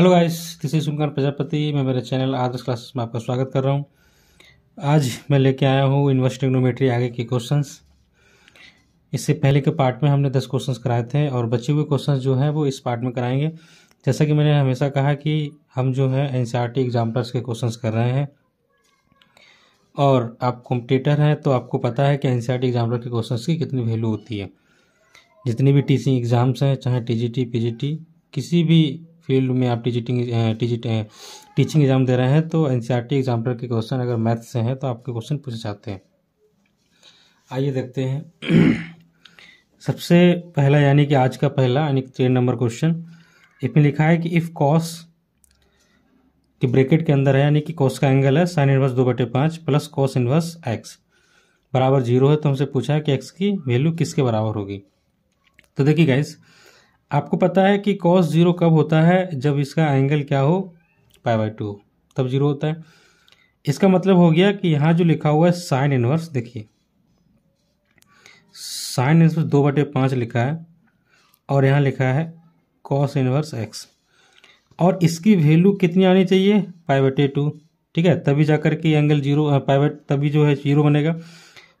hello guys this is सुनकर प्रजापति मैं मेरे चैनल आदर्श क्लासेस में आपका स्वागत कर रहा हूँ आज मैं लेके आया हूँ इन्वेस्टिग्नोमेट्री आगे के क्वेश्चंस इससे पहले के पार्ट में हमने दस क्वेश्चंस कराए थे और बचे हुए क्वेश्चंस जो हैं वो इस पार्ट में कराएंगे जैसा कि मैंने हमेशा कहा कि हम जो है एन सी एग्जाम्पलर्स के क्वेश्चन कर रहे हैं और आप कॉम्पिटिटर हैं तो आपको पता है कि एन सी एग्जाम्पलर के क्वेश्चन की कितनी वैल्यू होती है जितनी भी टीचिंग एग्ज़ाम्स हैं चाहे T G T P G T किसी भी फील्ड में आप टीचिंग टीचिंग एग्ज़ाम दे रहे हैं तो एन सी आर टी के क्वेश्चन अगर मैथ से हैं तो आपके क्वेश्चन पूछे जाते हैं आइए देखते हैं सबसे पहला यानी कि आज का पहला यानी कि तेरह नंबर क्वेश्चन इसमें लिखा है कि इफ़ कॉस के ब्रैकेट के अंदर है यानी कि कॉस का एंगल है साइन इनवर्स दो बटे पाँच प्लस कॉस इनवर्स एक्स बराबर जीरो है तो हमसे पूछा है कि एक्स की वैल्यू किसके बराबर होगी तो देखिए गाइस आपको पता है कि कॉस ज़ीरो कब होता है जब इसका एंगल क्या हो पाई बाई टू तब ज़ीरो होता है इसका मतलब हो गया कि यहाँ जो लिखा हुआ है साइन इनवर्स देखिए साइन इनवर्स दो बटे पाँच लिखा है और यहाँ लिखा है कॉस इनवर्स एक्स और इसकी वैल्यू कितनी आनी चाहिए पाई बटे टू ठीक है तभी जा करके के एंगल जीरो पाई तभी जो है जीरो बनेगा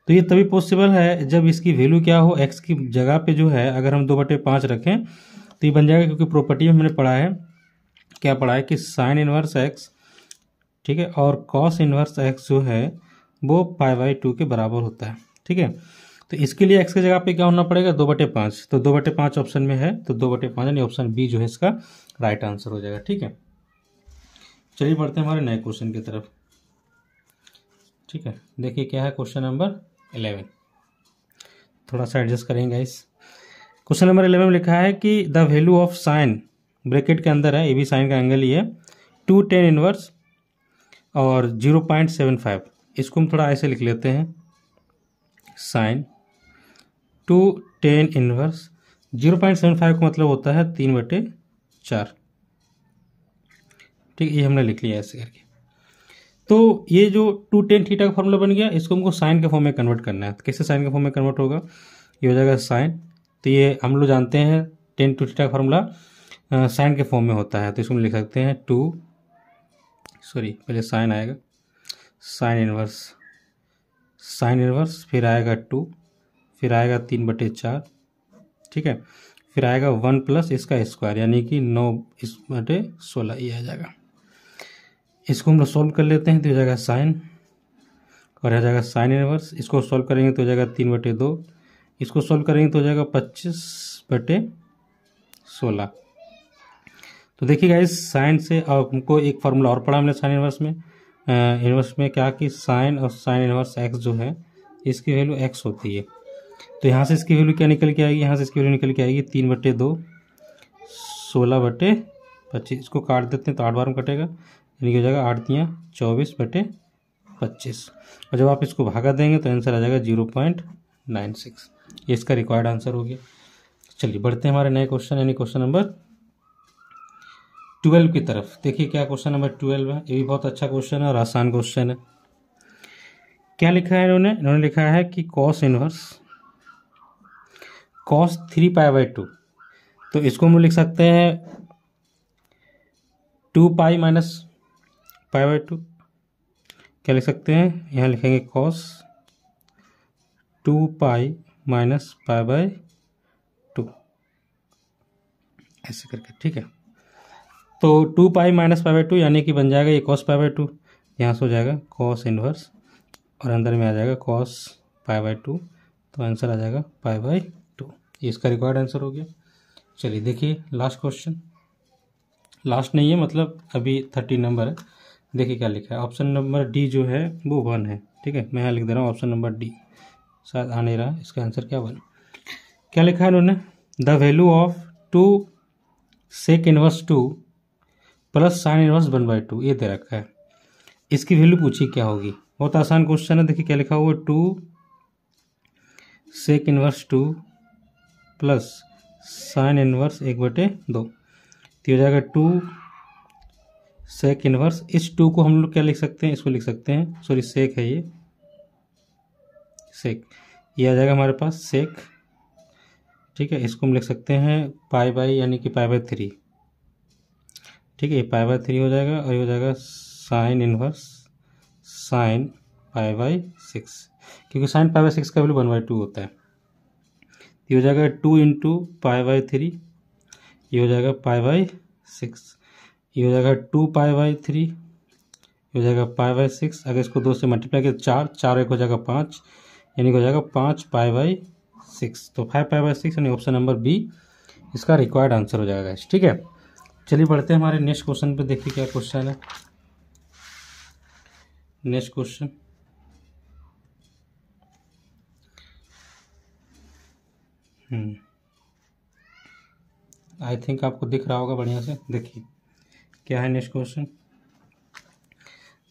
तो ये तभी पॉसिबल है जब इसकी वैल्यू क्या हो एक्स की जगह पे जो है अगर हम दो बटे पाँच रखें तो ये बन जाएगा क्योंकि प्रॉपर्टी में हमने पढ़ा है क्या पढ़ा है कि साइन इन्वर्स एक्स ठीक है और कॉस इन्वर्स एक्स जो है वो पाई बाई टू के बराबर होता है ठीक है तो इसके लिए एक्स की जगह पे क्या होना पड़ेगा दो बटे पाँच तो दो बटे पाँच ऑप्शन में है तो दो बटे पाँच यानी ऑप्शन बी जो है इसका राइट आंसर हो जाएगा ठीक है चलिए बढ़ते हैं हमारे नए क्वेश्चन की तरफ ठीक है देखिए क्या है क्वेश्चन नंबर इलेवन थोड़ा सा एडजस्ट करेंगे इस क्वेश्चन नंबर इलेवन में लिखा है कि the value of sine bracket के अंदर है ये भी साइन का एंगल ही है टू टेन इनवर्स और जीरो पॉइंट सेवन फाइव इसको हम थोड़ा ऐसे लिख लेते हैं sine two tan inverse zero point seven five का मतलब होता है तीन बटे चार ठीक है ये हमने लिख लिया ऐसे करके तो ये जो टू टेन थीटा का फॉर्मूला बन गया इसको हमको साइन के फॉर्म में कन्वर्ट करना है तो कैसे साइन के फॉर्म में कन्वर्ट होगा ये हो जाएगा साइन तो ये हम लोग जानते हैं टेन टू थीटा का फार्मूला साइन के फॉर्म में होता है तो इसमें लिख सकते हैं टू सॉरी पहले साइन आएगा साइन इनवर्स साइन इनवर्स फिर आएगा टू फिर आएगा तीन बटे चार ठीक है फिर आएगा वन प्लस इसका स्क्वायर यानी कि नौ इस बटे सोलह ये आ जाएगा इसको हम लोग सॉल्व कर लेते हैं तो हो जाएगा साइन और आ जाएगा साइन इनवर्स इसको सॉल्व करेंगे तो हो जाएगा तीन बटे दो इसको सॉल्व करेंगे तो हो जाएगा पच्चीस बटे सोलह तो देखिएगा इस साइन से हमको एक फार्मूला और पढ़ा हमने साइन इनवर्स में इनवर्स में क्या कि साइन और साइन इनवर्स एक्स जो है इसकी वैल्यू एक्स होती है तो यहाँ से इसकी वैल्यू क्या निकल के आएगी यहाँ से इसकी वैल्यू निकल के आएगी तीन बटे दो सोलह बटे पच्चीस इसको काट देते हैं तो आठ बार में कटेगा यानी हो जाएगा आठ दियाँ चौबीस बटे पच्चीस और जब आप इसको भागा देंगे तो आंसर आ जाएगा जीरो पॉइंट नाइन सिक्स ये इसका रिक्वायर्ड आंसर हो गया चलिए बढ़ते हैं हमारे नए क्वेश्चन यानी क्वेश्चन नंबर ट्वेल्व की तरफ देखिए क्या क्वेश्चन नंबर ट्वेल्व है ये भी बहुत अच्छा क्वेश्चन है और आसान क्वेश्चन है क्या लिखा है इन्होंने इन्होंने लिखा है कि cos inverse cos three pi by two तो इसको हम लिख सकते हैं two pi minus pi by two क्या लिख सकते हैं यहाँ लिखेंगे cos two pi minus pi by two ऐसे करके ठीक है तो two pi minus pi by two यानी कि बन जाएगा ये कॉस पाई बाई टू यहाँ से हो जाएगा कॉस इनवर्स और अंदर में आ जाएगा कॉस पाई बाई टू तो आंसर आ जाएगा पाई बाई टू ये इसका रिक्वायर्ड आंसर हो गया चलिए देखिए लास्ट क्वेश्चन लास्ट नहीं है मतलब अभी थर्टी नंबर है देखिए क्या लिखा है ऑप्शन नंबर डी जो है वो वन है ठीक है मैं यहाँ लिख दे रहा हूँ ऑप्शन नंबर डी शायद आ नहीं रहा इसका आंसर क्या बना क्या लिखा है इन्होंने the value of two sec inverse two plus sine inverse one by two ये दे रखा है इसकी वैल्यू पूछी क्या होगी बहुत आसान क्वेश्चन है देखिए क्या लिखा हुआ two sec inverse two plus sine inverse एक बटे दो तो हो जाएगा टू सेक इनवर्स इस टू को हम लोग क्या लिख सकते हैं इसको लिख सकते हैं सॉरी सेक है ये सेक ये आ जाएगा हमारे पास सेक ठीक है इसको हम लिख सकते हैं पाई बाई यानी कि पाई बाई थ्री ठीक है ये पाई बाई थ्री हो जाएगा और ये हो जाएगा sine inverse sine pi by six क्योंकि साइन पाई बाई सिक्स का वैल्यू वन बाई टू होता है ये हो जाएगा two into pi by three ये हो जाएगा पाई बाई सिक्स ये हो जाएगा टू पाई बाई थ्री ये हो जाएगा पाई बाई सिक्स अगर इसको दो से मल्टीप्लाई किया चार चार एक हो जाएगा पाँच यानी हो जाएगा पाँच पाई बाई सिक्स तो फाइव पाई बाई सिक्स यानी ऑप्शन नंबर बी इसका रिक्वायर्ड आंसर हो जाएगा ठीक है चलिए बढ़ते हैं हमारे नेक्स्ट क्वेश्चन पे देखिए क्या क्वेश्चन है नेक्स्ट क्वेश्चन आई थिंक आपको दिख रहा होगा बढ़िया से देखिए क्या है नेक्स्ट क्वेश्चन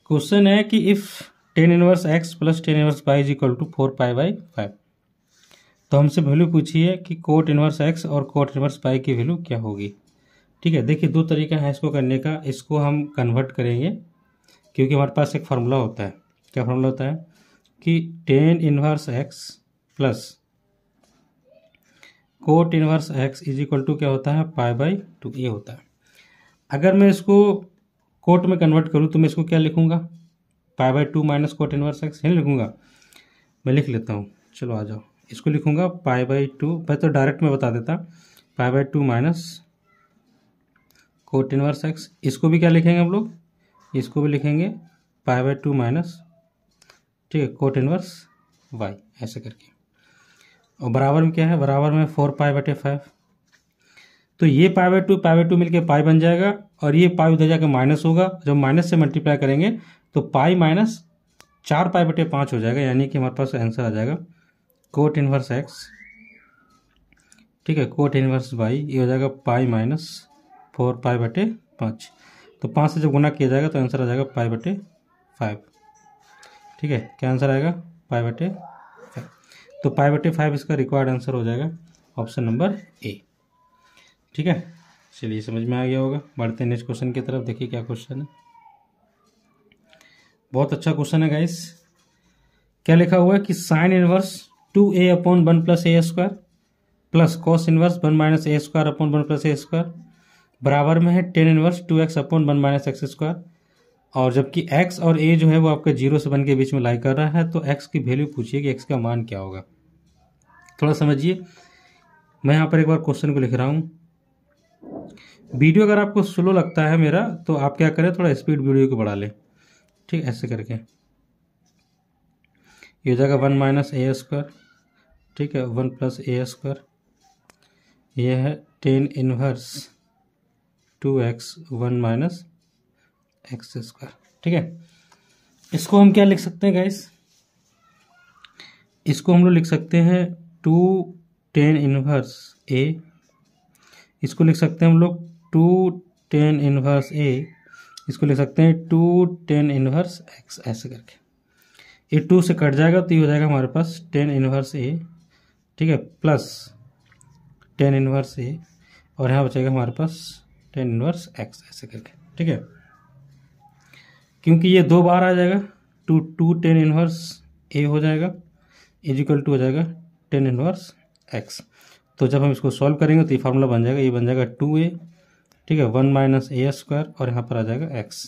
क्वेश्चन है कि if tan inverse x plus tan inverse y is equal to four pi by five तो हमसे वैल्यू पूछिए कि कोट इनवर्स एक्स और कोट इनवर्स वाई की वैल्यू क्या होगी ठीक है देखिए दो तरीका है इसको करने का इसको हम कन्वर्ट करेंगे क्योंकि हमारे पास एक फार्मूला होता है क्या फार्मूला होता है कि tan inverse x plus cot inverse x is equal to क्या होता है पाई बाई टू ये होता है अगर मैं इसको कोट में कन्वर्ट करूँ तो मैं इसको क्या लिखूँगा pi by two minus cot inverse x नहीं लिखूंगा मैं लिख लेता हूँ चलो आ जाओ इसको लिखूंगा पाई बाई टू पहले तो डायरेक्ट में बता देता pi by two minus cot inverse x इसको भी क्या लिखेंगे हम लोग इसको भी लिखेंगे पाई बाई टू माइनस ठीक है कोट इनवर्स वाई ऐसे करके और बराबर में क्या है बराबर में फोर पाई बटे फाइव तो ये pi by two pi by two मिलकर पाई बन जाएगा और ये पाई उधर जाकर माइनस होगा जब माइनस से मल्टीप्लाई करेंगे तो पाई माइनस चार पाई बटे पाँच हो जाएगा यानी कि हमारे पास आंसर आ जाएगा कोट इन्वर्स एक्स ठीक है कोट इन्वर्स बाई ये हो जाएगा पाई माइनस फोर पाई बटे पाँच तो पाँच से जब गुना किया जाएगा तो आंसर आ जाएगा पाई बटे फाइव ठीक है क्या आंसर आएगा पाई बटे फाइव तो पाई बटे फाइव इसका रिक्वायर्ड आंसर हो जाएगा ऑप्शन नंबर ए ठीक है चलिए समझ में आ गया होगा बढ़ते हैं नेक्स्ट क्वेश्चन की तरफ देखिए क्या क्वेश्चन है बहुत अच्छा क्वेश्चन है गाइस क्या लिखा हुआ है कि sine inverse two a upon one plus a square plus cos inverse one minus a square upon one plus a square बराबर में है tan inverse two x upon one minus x square और जबकि एक्स और ए जो है वो आपके जीरो से वन के बीच में लाई कर रहा है तो एक्स की वैल्यू पूछिए कि एक्स का मान क्या होगा थोड़ा समझिए मैं यहाँ पर एक बार क्वेश्चन को लिख रहा हूँ वीडियो अगर आपको स्लो लगता है मेरा तो आप क्या करें थोड़ा स्पीड वीडियो को बढ़ा लें ठीक ऐसे करके ये हो जाएगा वन माइनस ए स्क्वायर ठीक है वन प्लस ए स्क्वायर यह है tan inverse two x one minus x square ठीक है इसको हम क्या लिख सकते हैं गाइस इसको हम लोग लिख सकते हैं टू टेन इनवर्स ए इसको लिख सकते हैं हम लोग टू टेन इन्वर्स ए इसको लिख सकते हैं टू टेन इन्वर्स एक्स ऐसे करके ये टू से कट जाएगा तो ये हो जाएगा हमारे पास टेन इन्वर्स ए ठीक है प्लस टेन इन्वर्स ए और यहाँ बचेगा हमारे पास टेन इन्वर्स एक्स ऐसे करके ठीक है क्योंकि ये दो बार आ जाएगा टू तो टू टेन इन्वर्स ए हो जाएगा इजिकल टू हो जाएगा टेन इन्वर्स एक्स तो जब हम इसको सॉल्व करेंगे तो ये फार्मूला बन जाएगा ये बन जाएगा टू ए ठीक है वन माइनस ए स्क्वायर और यहाँ पर आ जाएगा एक्स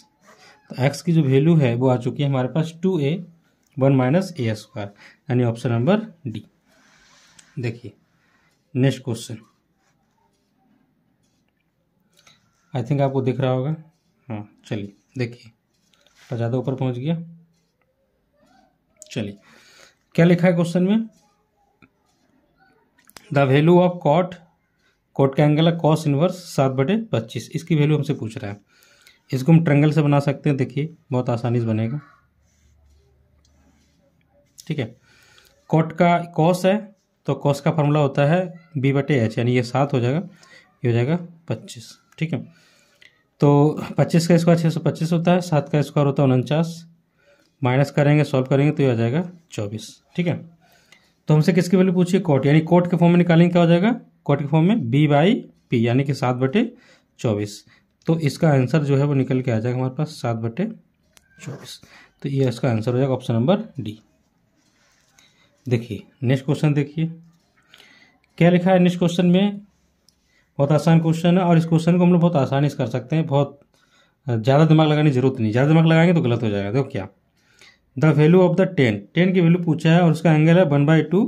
तो एक्स की जो वैल्यू है वो आ चुकी है हमारे पास two a one minus a square यानी ऑप्शन नंबर डी देखिए नेक्स्ट क्वेश्चन आई थिंक आपको दिख रहा होगा हाँ चलिए देखिए तो ज़्यादा ऊपर पहुंच गया चलिए क्या लिखा है क्वेश्चन में the value of cot cot का एंगल है कॉस इनवर्स सात बटे पच्चीस इसकी वैल्यू हमसे पूछ रहा है इसको हम ट्रेंगल से बना सकते हैं देखिए बहुत आसानी से बनेगा ठीक है कोट का कॉस है तो कॉस का फॉर्मूला होता है बी बटे एच यानी ये सात हो जाएगा ये हो जाएगा पच्चीस ठीक है तो पच्चीस का स्क्वायर छः सौ पच्चीस होता है सात का स्क्वायर होता है उनचास माइनस करेंगे सॉल्व करेंगे तो ये आ जाएगा चौबीस ठीक है तो हमसे किसकी वैल्यू पूछिए कोट यानी कोट के फॉर्म में निकालेंगे क्या हो जाएगा क्वाटिक फॉर्म में बी बाई पी यानी कि सात बटे चौबीस तो इसका आंसर जो है वो निकल के आ जाएगा हमारे पास सात बटे चौबीस तो ये इसका आंसर हो जाएगा ऑप्शन नंबर डी देखिए नेक्स्ट क्वेश्चन देखिए क्या लिखा है नेक्स्ट क्वेश्चन में बहुत आसान क्वेश्चन है और इस क्वेश्चन को हम लोग बहुत आसानी से कर सकते हैं बहुत ज़्यादा दिमाग लगाने की जरूरत नहीं ज़्यादा दिमाग लगाएंगे तो गलत हो जाएगा देखो क्या the value of the tan tan की वैल्यू पूछा है और उसका एंगल है one by two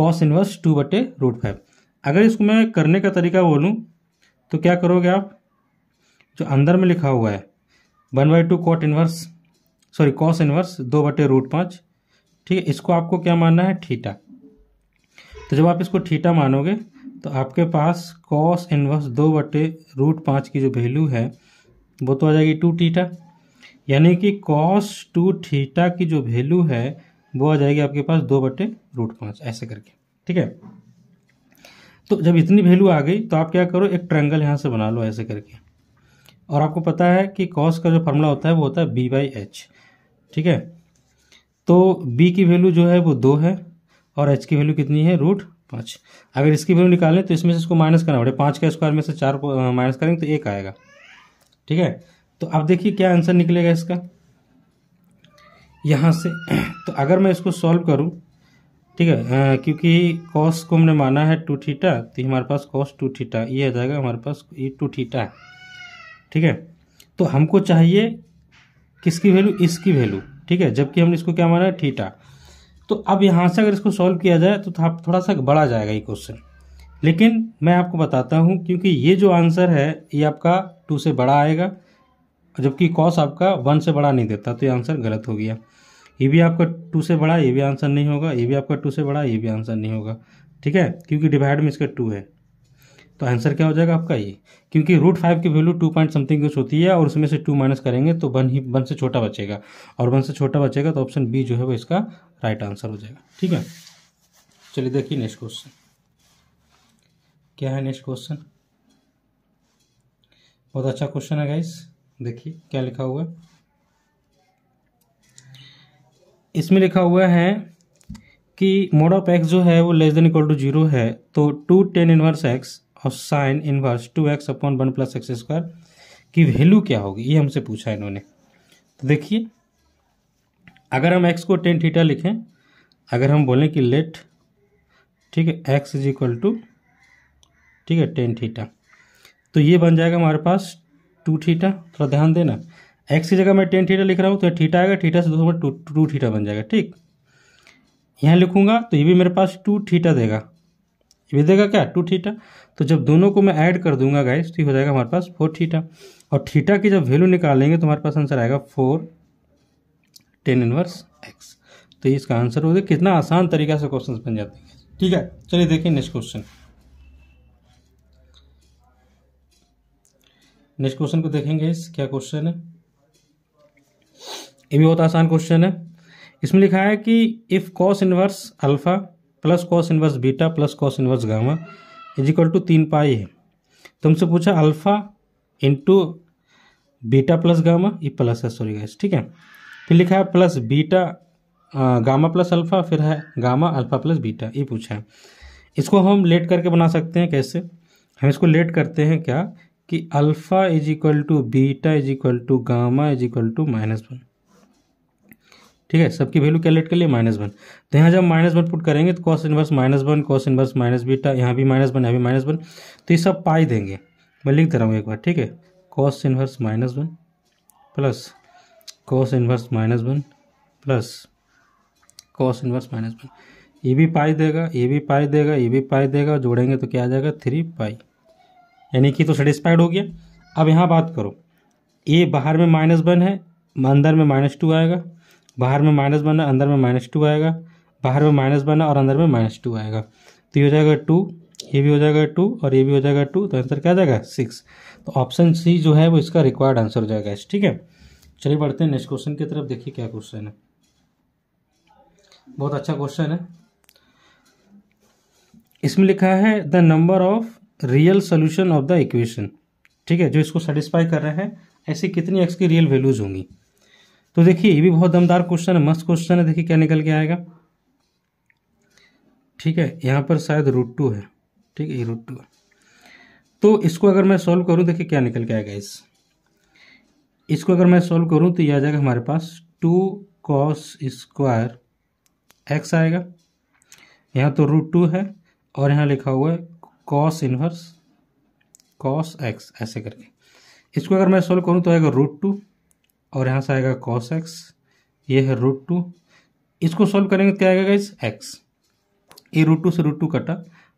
cos inverse two बटे रूट फाइव अगर इसको मैं करने का तरीका बोलूँ तो क्या करोगे आप जो अंदर में लिखा हुआ है one by two cot inverse sorry cos inverse दो बटे रूट पाँच ठीक है इसको आपको क्या मानना है ठीटा तो जब आप इसको ठीटा मानोगे तो आपके पास कॉस इन्वर्स दो बटे रूट पाँच की जो वैल्यू है वो तो आ जाएगी टू ठीटा यानी कि कॉस टू ठीटा की जो वैल्यू है वो आ जाएगी आपके पास दो बटे रूट पाँच ऐसे करके ठीक है तो जब इतनी वैल्यू आ गई तो आप क्या करो एक ट्रैंगल यहाँ से बना लो ऐसे करके और आपको पता है कि कॉस का जो फार्मूला होता है वो होता है बी बाई एच ठीक है तो बी की वैल्यू जो है वो दो है और एच की वैल्यू कितनी है रूट पाँच अगर इसकी वैल्यू निकालें तो इसमें से इसको माइनस करना पड़ेगा पाँच का स्क्वायर में से चार को माइनस करेंगे तो एक आएगा ठीक है तो अब देखिए क्या आंसर निकलेगा इसका यहाँ से तो अगर मैं इसको सॉल्व करूँ ठीक है आ, क्योंकि कॉस को हमने माना है टू थीटा तो हमारे पास कॉस टू थीटा ये आ जाएगा हमारे पास ये टू थीटा ठीक है तो हमको चाहिए किसकी वैल्यू इसकी वैल्यू ठीक है जबकि हमने इसको क्या माना है थीटा तो अब यहाँ से अगर इसको सॉल्व किया जाए तो थोड़ा सा बढ़ा जाएगा ये क्वेश्चन लेकिन मैं आपको बताता हूँ क्योंकि ये जो आंसर है ये आपका टू से बड़ा आएगा जबकि कॉस आपका वन से बड़ा नहीं देता तो ये आंसर गलत हो गया ये भी आपका टू से बड़ा ये भी आंसर नहीं होगा ये भी आपका टू से बड़ा ये भी आंसर नहीं होगा ठीक है क्योंकि डिवाइड में इसका टू है तो आंसर क्या हो जाएगा आपका ये क्योंकि रूट फाइव की वैल्यू टू पॉइंट समथिंग कुछ होती है और उसमें से टू माइनस करेंगे तो वन ही वन से छोटा बचेगा और वन से छोटा बचेगा तो ऑप्शन बी जो है वो इसका राइट आंसर हो जाएगा ठीक है चलिए देखिए नेक्स्ट क्वेश्चन क्या है नेक्स्ट क्वेश्चन बहुत अच्छा क्वेश्चन है गाइस देखिए क्या लिखा हुआ है इसमें लिखा हुआ है कि मोड ऑफ एक्स जो है वो less than equal to zero है तो टू टेन इनवर्स एक्स और sine inverse two x upon one plus x square की वैल्यू क्या होगी ये हमसे पूछा है इन्होंने तो देखिए अगर हम एक्स को टेन थीटा लिखें अगर हम बोलें कि लेट ठीक है एक्स इज इक्वल टू ठीक है टेन थीटा तो ये बन जाएगा हमारे पास टू थीटा थोड़ा ध्यान देना एक्स की जगह मैं टेन थीटा लिख रहा हूँ तो थीटा आएगा थीटा से दोस्तों टू टू थीटा बन जाएगा ठीक यहाँ लिखूंगा तो ये भी मेरे पास टू थीटा देगा ये भी देगा क्या टू थीटा तो जब दोनों को मैं ऐड कर दूंगा गाइस तो हो जाएगा हमारे पास फोर थीटा और थीटा की जब वैल्यू निकालेंगे तो हमारे पास आंसर आएगा फोर टेन इनवर्स एक्स तो इसका आंसर हो गया कितना आसान तरीका से क्वेश्चन बन जाते हैं ठीक है चलिए देखिए नेक्स्ट क्वेश्चन नेक्स्ट क्वेश्चन को देखेंगे इस क्या क्वेश्चन है ये भी बहुत आसान क्वेश्चन है इसमें लिखा है कि if cos inverse alpha plus cos inverse beta plus cos inverse gamma is equal to तीन पाई है तुमसे तो पूछा alpha into beta plus gamma ये प्लस है सॉरी गाइस ठीक है फिर लिखा है plus beta gamma plus alpha फिर है गामा अल्फ़ा प्लस बीटा ये पूछा है इसको हम लेट करके बना सकते हैं कैसे हम इसको लेट करते हैं क्या कि alpha is equal to beta is equal to gamma is equal to minus one ठीक है सबकी वैल्यू कैलकुलेट कर लिए माइनस वन तो यहाँ जब माइनस वन पुट करेंगे तो cos inverse minus one cos inverse minus beta यहाँ भी माइनस वन यहाँ भी माइनस वन तो ये सब पाई देंगे मैं लिख दे रहा हूँ एक बार ठीक है cos inverse minus one plus cos inverse minus one plus cos inverse minus one ये भी पाई देगा ये भी पाई देगा ये भी पाई देगा जोड़ेंगे तो क्या आ जाएगा थ्री पाई यानी कि तो सेटिस्फाइड हो गया अब यहाँ बात करो ए बाहर में माइनस वन है अंदर में माइनस टू आएगा बाहर में माइनस बना अंदर में माइनस टू आएगा बाहर में माइनस है और अंदर में माइनस टू आएगा तो ये हो जाएगा टू ये भी हो जाएगा टू और ये भी हो जाएगा टू तो आंसर क्या जाएगा सिक्स तो ऑप्शन सी जो है वो इसका रिक्वायर्ड आंसर हो जाएगा ठीक है चलिए बढ़ते हैं नेक्स्ट क्वेश्चन की तरफ देखिए क्या क्वेश्चन है बहुत अच्छा क्वेश्चन है इसमें लिखा है the number of real solution of the equation ठीक है जो इसको सेटिस्फाई कर रहे हैं ऐसी कितनी एक्स की रियल वैल्यूज होंगी तो देखिए ये भी बहुत दमदार क्वेश्चन है मस्त क्वेश्चन है देखिए क्या निकल के आएगा ठीक है यहाँ पर शायद रूट टू है ठीक है ये रूट टू है तो इसको अगर मैं सॉल्व करूँ देखिए क्या निकल के आएगा इस इसको अगर मैं सॉल्व करूँ तो ये आ जाएगा हमारे पास टू कॉस स्क्वायर एक्स आएगा यहाँ तो रूट टू है और यहाँ लिखा हुआ है कॉस इन्वर्स कॉस एक्स ऐसे करके इसको अगर मैं सॉल्व करूँ तो आएगा रूट टू और यहाँ से आएगा कॉस एक्स ये है रूट टू इसको सॉल्व करेंगे तो क्या आएगा गाइस एक्स ये रूट टू से रूट टू कटा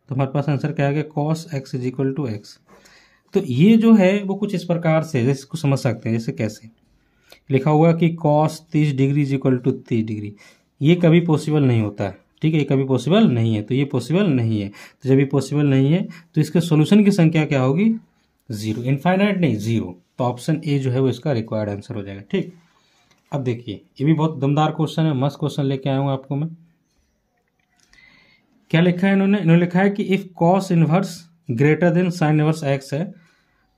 तो हमारे पास आंसर क्या आएगा cos x is equal to x तो ये जो है वो कुछ इस प्रकार से जैसे इसको समझ सकते हैं जैसे कैसे लिखा हुआ कि कॉस तीस डिग्री इज इक्वल टू तीस डिग्री ये कभी पॉसिबल नहीं होता है ठीक है ये कभी पॉसिबल नहीं है तो ये पॉसिबल नहीं है तो जब ये पॉसिबल नहीं है तो इसके सोल्यूशन की संख्या क्या होगी ज़ीरो इनफाइनाइट नहीं ज़ीरो तो ऑप्शन ए जो है वो इसका रिक्वायर्ड आंसर हो जाएगा ठीक अब देखिए ये भी बहुत दमदार क्वेश्चन है मस्त क्वेश्चन लेके आया हूँ आपको मैं क्या लिखा है इन्होंने इन्होंने लिखा है कि if cos inverse greater than sine inverse x है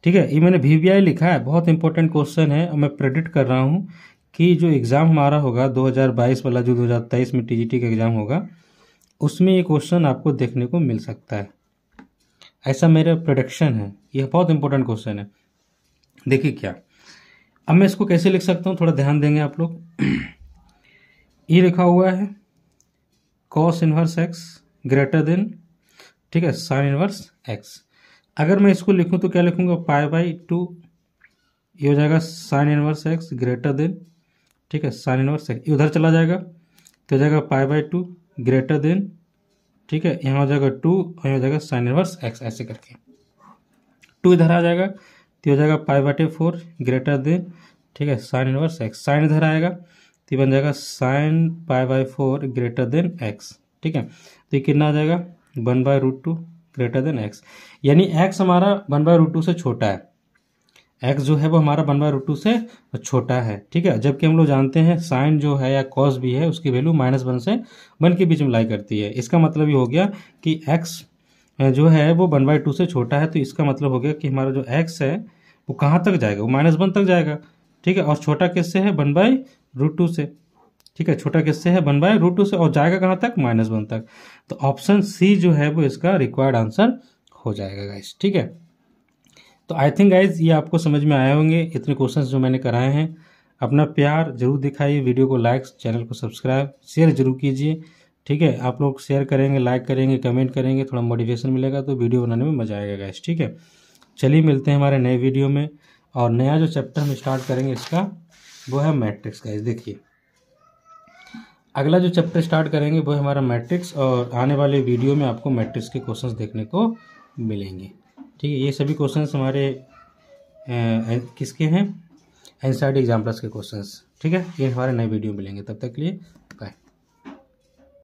ठीक है ये मैंने वी लिखा है बहुत इंपॉर्टेंट क्वेश्चन है और मैं प्रेडिक्ट कर रहा हूँ कि जो एग्ज़ाम हमारा होगा 2022 वाला जो 2023 में टीजीटी का एग्ज़ाम होगा उसमें ये क्वेश्चन आपको देखने को मिल सकता है ऐसा मेरा प्रोडक्शन है यह बहुत इंपॉर्टेंट क्वेश्चन है देखिए क्या अब मैं इसको कैसे लिख सकता हूँ थोड़ा ध्यान देंगे आप लोग ये लिखा हुआ है cos inverse x greater than ठीक है साइन इनवर्स एक्स अगर मैं इसको लिखूँ तो क्या लिखूँगा पाई बाई टू ये हो जाएगा sine inverse x greater than ठीक है साइन इनवर्स एक्स उधर चला जाएगा तो हो जाएगा पाए बाई टू ग्रेटर देन ठीक है यहाँ हो जाएगा टू और यहाँ हो जाएगा साइन इनवर्स एक्स ऐसे करके टू इधर आ जाएगा तो हो जाएगा पाई बटे फोर ग्रेटर देन ठीक है साइन इनवर्स एक्स साइन इधर आएगा तो बन जाएगा sine pi by four greater than x ठीक है तो ये कितना आ जाएगा one by root two greater than x यानी एक्स हमारा वन बाय रूट टू से छोटा है एक्स जो है वो हमारा वन बाय रूट टू से छोटा है ठीक है जबकि हम लोग जानते हैं साइन जो है या कॉस भी है उसकी वैल्यू माइनस वन से वन के बीच में लाई करती है इसका मतलब ये हो गया कि एक्स जो है वो वन बाई टू से छोटा है तो इसका मतलब हो गया कि हमारा जो एक्स है वो कहाँ तक जाएगा वो माइनस वन तक जाएगा ठीक है और छोटा किससे है वन बाई रूट टू से ठीक है छोटा किससे है वन बाय रूट टू से और जाएगा कहाँ तक माइनस वन तक तो ऑप्शन सी जो है वो इसका रिक्वायर्ड आंसर हो जाएगा गाइज ठीक है तो आई थिंक गाइज ये आपको समझ में आए होंगे इतने क्वेश्चन जो मैंने कराए हैं अपना प्यार जरूर दिखाइए वीडियो को लाइक चैनल को सब्सक्राइब शेयर जरूर कीजिए ठीक है आप लोग शेयर करेंगे लाइक करेंगे कमेंट करेंगे थोड़ा मोटिवेशन मिलेगा तो वीडियो बनाने में मज़ा आएगा गैस ठीक है चलिए मिलते हैं हमारे नए वीडियो में और नया जो चैप्टर हम स्टार्ट करेंगे इसका वो है मैट्रिक्स गैस देखिए अगला जो चैप्टर स्टार्ट करेंगे वो है हमारा मैट्रिक्स और आने वाले वीडियो में आपको मैट्रिक्स के क्वेश्चंस देखने को मिलेंगे ठीक है ये सभी क्वेश्चंस हमारे ए, किसके हैं एन एग्जाम्पल्स e के क्वेश्चंस ठीक है ये हमारे नए वीडियो मिलेंगे तब तक के लिए